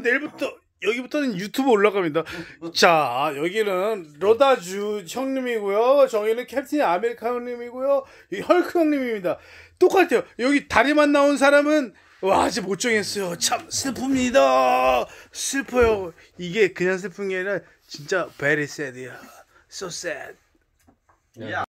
내일부터 여기부터는 유튜브 올라갑니다. 자, 여기는 로다주 형님이고요. 저희는 캡틴 아메리카 형님이고요. 헐크 형님입니다. 똑같아요. 여기 다리만 나온 사람은 와, 아직 못 정했어요. 참 슬픕니다. 슬퍼요. 이게 그냥 슬픈 게 아니라 진짜 베리 r y sad이야. So sad. 야.